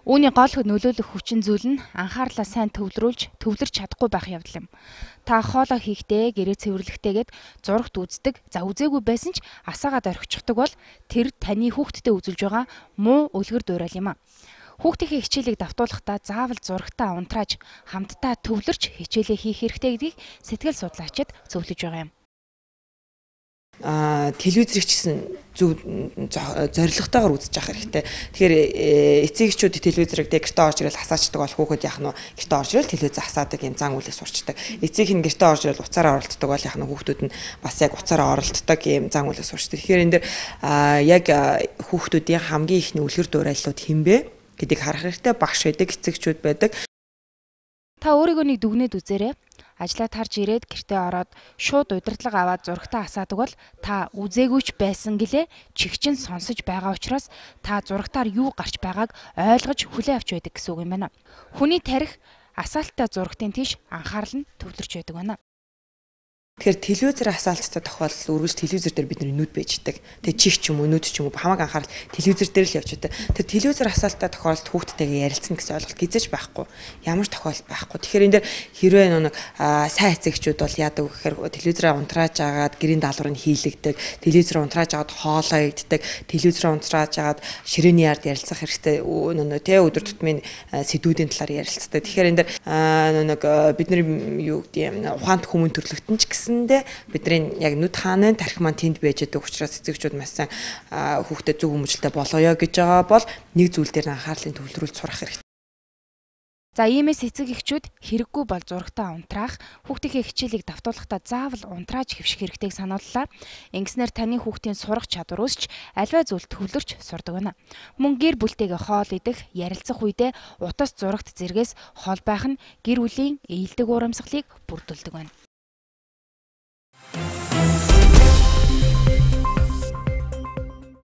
Үүний гол нөлөөлөх хүчин зүйл нь анхаарлаа сайн төвлөрүүлж төвлөрч чадахгүй байх явдал юм. Та хоолоо хийхдээ гэрээ цэвэрлэхдээ гээд зурагт үздэг, за үзээгүй байсан ч асаагаад орхичихдаг бол тэр таны хүүхэдтэй үзүүлж байгаа муу үлгэр дуурайл юм а. Хүүхдийнхээ хичээлийг давтуулахдаа заавал зурагтаа унтрааж хамтдаа төвлөрч хичээлээ хийх хэрэгтэй гэдгийг сэтгэл судлаачид зөвлөж байгаа юм телевизэр гэсэн зөв зоригтойгоор үзэж явах хэрэгтэй. Тэгэхээр э, эцэгчүүд телевизэрэг гэртээ орж ирэл хасаачдаг бол хүүхэд яах нь гэртээ орж ирэл телевиз хасаадаг юм зан үйлээ сурчдаг. Эцэг хин гэртээ орж ирэл уцаараа оролддог бол яах нь хүүхдүүд нь бас яг уцаараа оролддог юм зан үйлээ сурчдаг. Тэгэхээр энэ дэр яг хүүхдүүдийн хамгийн ихний үлгэр дуурайлууд хинбэ гэдгийг харах хэрэгтэй. Багш байдаг, эцэгчүүд байдаг. Та өөрийгөө нэг дүгнээд үзээрэй ажлаа тарж ирээд гэртээ ороод шууд удирдлага аваад зурагтаа асаадаг бол та үзээгүй ч байсан гэлээ чигчин сонсож байгаа учраас та зурагтаар юу гарч байгааг ойлгож хүлээн авч байдаг гэсэн үг юм байна. Хүний тарих асаалттай зурагтын тийш анхаарал нь төвлөрч байдаг байна. Тэгэхээр телевизээр асаалттай тохиолдол үргэлж телевизэр дээр бидний нүд бэждэг. Тэгээ чих ч юм уу, нүд ч юм уу хамаагүй анхаарал телевизэр дээр л явж байдаг. Тэр телевизээр асаалттай тохиолдолд хүүхдтэйгээ ярилцсан гэсэн ойлголт гизэж байхгүй. Ямар тохиолдол байхгүй. Тэгэхээр энэ дээр хэрвээ нэг сайн эцэгчүүд бол яадаг вэ гэхээр телевизээр унтрааж агаад гэрийн даалгавар нь хийлэгдэг. Телевизээр унтрааж агаад хоолоо иддэг. Телевизээр унтрааж агаад ширээний ярд ярилцах хэрэгтэй нөө тэ өдөр тутмын сэдвүүдийн талаар ярилцдаг. Тэгэхээр энэ дээр нэг бидний юу гэдэг юм ухаант хүмүүн төрлөختөн ч гэсэн Үндсэндээ бидний яг нүд хааны тарих маань тэнд байж байгаа учраас эцэгчүүд маш сайн хүүхдэд зөв хүмүүжлтэй болгоё гэж байгаа бол нэг зүйл дээр анхаарлын төвлөрүүлж сурах хэрэгтэй. За иймээс e эцэг эхчүүд хэрэггүй бол зурагтаа унтраах, хүүхдийнхээ хичээлийг давтуулахдаа заавал унтрааж хэвших хэрэгтэйг санууллаа. Ингэснээр таны хүүхдийн сурах чадварс ч альва зүйл төвлөрч сурдаг байна. Мөн гэр бүлтэйгээ хоол идэх, ярилцах үедээ утас зурагт зэргээс хол байх нь гэр бүлийн ээлдэг урамсгалыг бүрдүүлдэг байна.